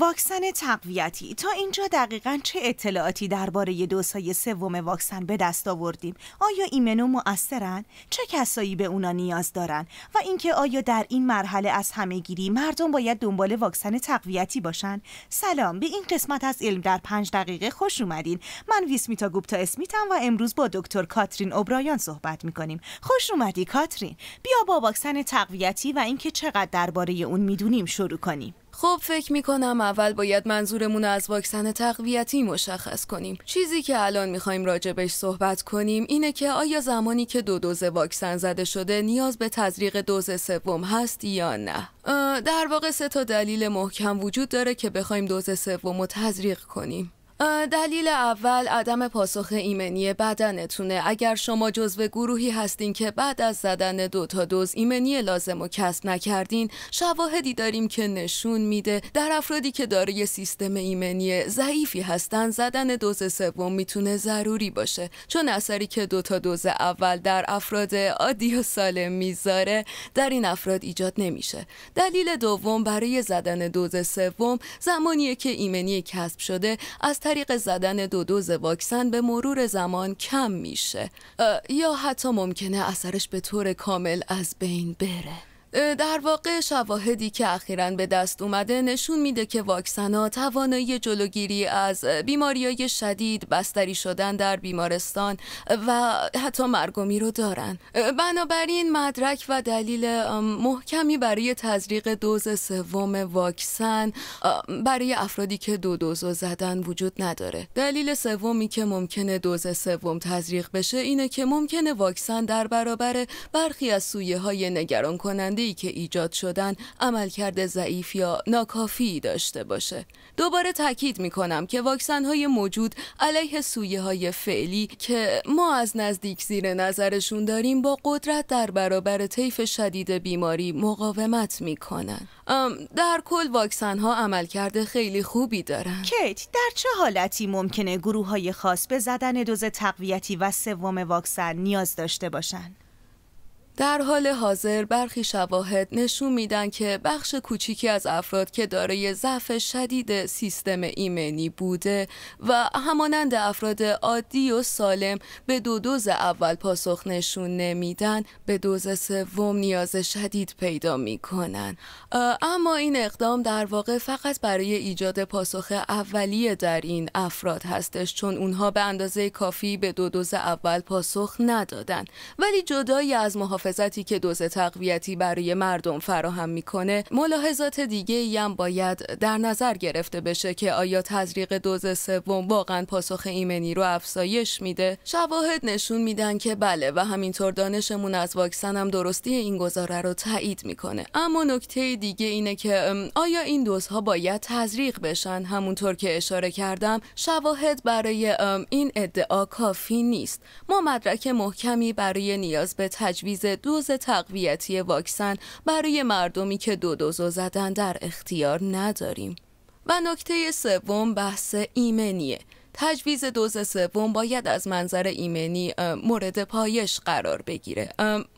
واکسن تقویتی تا اینجا دقیقا چه اطلاعاتی درباره دوزهای سوم واکسن به دست آوردیم آیا ایمنو مؤثرن چه کسایی به اونا نیاز دارن و اینکه آیا در این مرحله از همه گیری مردم باید دنبال واکسن تقویتی باشن سلام به این قسمت از علم در پنج دقیقه خوش اومدین من ویسمیتا گوپتا اسمیتم و امروز با دکتر کاترین اوبرایان صحبت میکنیم خوش اومدی کاترین بیا با واکسن تقویتی و اینکه چقدر درباره اون میدونیم شروع کنیم خب فکر می کنم اول باید منظورمون از واکسن تقویتی مشخص کنیم. چیزی که الان میخوایم راجبش صحبت کنیم اینه که آیا زمانی که دو دوز واکسن زده شده نیاز به تزریق دوز سوم هست یا نه؟ در واقع سه تا دلیل محکم وجود داره که بخوایم دوز سوم رو تزریق کنیم. دلیل اول عدم پاسخ ایمنی بدنتونه اگر شما جزو گروهی هستین که بعد از زدن دو تا دوز ایمنی لازم و کسب نکردین شواهدی داریم که نشون میده در افرادی که دارای سیستم ایمنی ضعیفی هستن زدن دوز سوم میتونه ضروری باشه چون اثری که دو تا دوز اول در افراد عادی و سالم میذاره در این افراد ایجاد نمیشه دلیل دوم برای زدن دوز سوم زمانیه که ایمنی کسب شده از طریق زدن دو دوز واکسن به مرور زمان کم میشه یا حتی ممکنه اثرش به طور کامل از بین بره در واقع شواهدی که اخیرا به دست اومده نشون میده که واکسن توانایی جلوگیری از بیماری های شدید بستری شدن در بیمارستان و حتی مرگومی رو دارن بنابراین مدرک و دلیل محکمی برای تزریق دوز سوم واکسن برای افرادی که دو دوز زدن وجود نداره دلیل سومی که ممکنه دوز سوم تزریق بشه اینه که ممکنه واکسن در برابر برخی از سویه های نگران کننده که ایجاد شدن عملکرد ضعیف یا ناکافی داشته باشه. دوباره تاکید می کنم که واکسن های موجود علیه سویه های فعلی که ما از نزدیک زیر نظرشون داریم با قدرت در برابر طیف شدید بیماری مقاومت می کنن. در کل واکسن ها عملکرد خیلی خوبی دارن. کیت در چه حالتی ممکنه گروه های خاص به زدن دوز تقویتی و سوم واکسن نیاز داشته باشند؟ در حال حاضر برخی شواهد نشون میدن که بخش کوچیکی از افراد که دارای ضعف شدید سیستم ایمنی بوده و همانند افراد عادی و سالم به دو دوز اول پاسخ نشون نمیدن به دوز سوم نیاز شدید پیدا میکنن اما این اقدام در واقع فقط برای ایجاد پاسخ اولیه در این افراد هستش چون اونها به اندازه کافی به دو دوز اول پاسخ ندادن ولی جدای از محافظ محافظتی که دوز تقویتی برای مردم فراهم میکنه ملاحظات دیگه هم باید در نظر گرفته بشه که آیا تزریق دوز سوم واقعا پاسخ ایمنی رو افزایش میده شواهد نشون میدن که بله و همینطور دانشمون از واکسن هم درستی این گزاره رو تایید میکنه اما نکته دیگه اینه که آیا این دوزها باید تزریق بشن همونطور که اشاره کردم شواهد برای این ادعا کافی نیست ما مدرک محکمی برای نیاز به تجویز دوز تقویتی واکسن برای مردمی که دو دوزو زدن در اختیار نداریم و نکته سوم بحث ایمنیه تجویز دوز سوم باید از منظر ایمنی مورد پایش قرار بگیره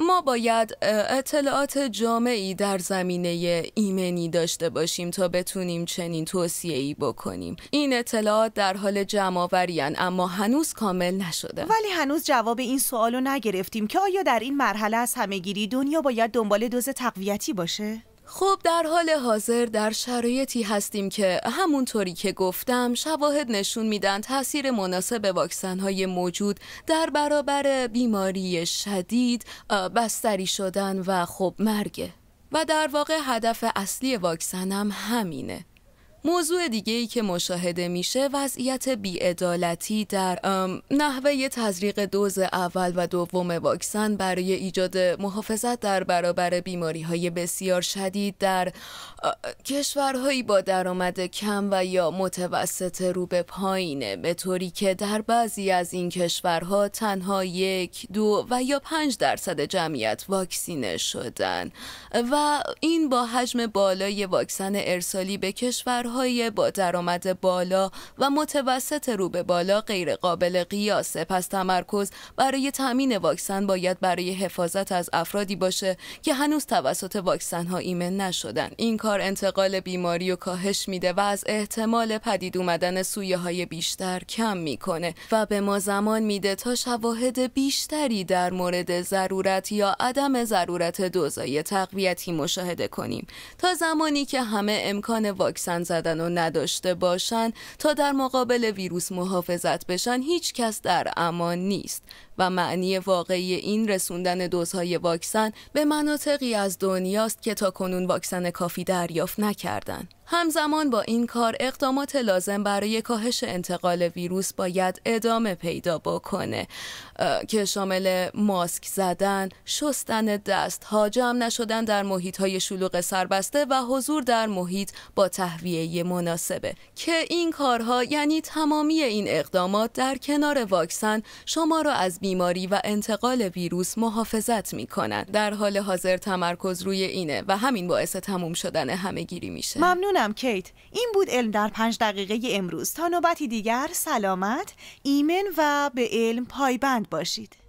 ما باید اطلاعات جامعی در زمینه ایمنی داشته باشیم تا بتونیم چنین توصیه ای بکنیم این اطلاعات در حال جمعآوری اما هنوز کامل نشده ولی هنوز جواب این سوالو نگرفتیم که آیا در این مرحله از همهگیری دنیا باید دنبال دوز تقویتی باشه خب در حال حاضر در شرایطی هستیم که همونطوری که گفتم شواهد نشون میدن تاثیر مناسب واکسن های موجود در برابر بیماری شدید بستری شدن و خب مرگه و در واقع هدف اصلی واکسن هم همینه موضوع دیگه ای که مشاهده میشه وضعیت بیعدالتی در نحوه تزریق دوز اول و دوم واکسن برای ایجاد محافظت در برابر بیماری های بسیار شدید در کشورهایی با درآمد کم و یا متوسط رو به پایینه به طوری که در بعضی از این کشورها تنها یک دو و یا پنج درصد جمعیت واکسینه شدن و این با حجم بالای واکسن ارسالی به کشورها های با درآمد بالا و متوسط رو به بالا غیر قابل قیاسه پس تمرکز برای تامین واکسن باید برای حفاظت از افرادی باشه که هنوز توسط واکسن ها ایمن نشدن این کار انتقال بیماری و کاهش میده و از احتمال پدید اومدن سویه های بیشتر کم میکنه و به ما زمان میده تا شواهد بیشتری در مورد ضرورت یا عدم ضرورت دوزای تقویتی مشاهده کنیم تا زمانی که همه امکان واکسن و نداشته باشن تا در مقابل ویروس محافظت بشن هیچ کس در امان نیست و معنی واقعی این رسوندن دوزهای واکسن به مناطقی از دنیاست که تا کنون واکسن کافی دریافت نکردند. همزمان با این کار اقدامات لازم برای کاهش انتقال ویروس باید ادامه پیدا بکنه که شامل ماسک زدن، شستن دست ها، جمع نشدن در محیط های شلوغ سربسته و حضور در محیط با تهویه مناسبه که این کارها یعنی تمامی این اقدامات در کنار واکسن شما را از بیماری و انتقال ویروس محافظت می کنن در حال حاضر تمرکز روی اینه و همین باعث تموم شدن همهگیری میشه. ممنونم ممنونم کیت این بود علم در پنج دقیقه امروز تا نوبتی دیگر سلامت ایمن و به علم پایبند باشید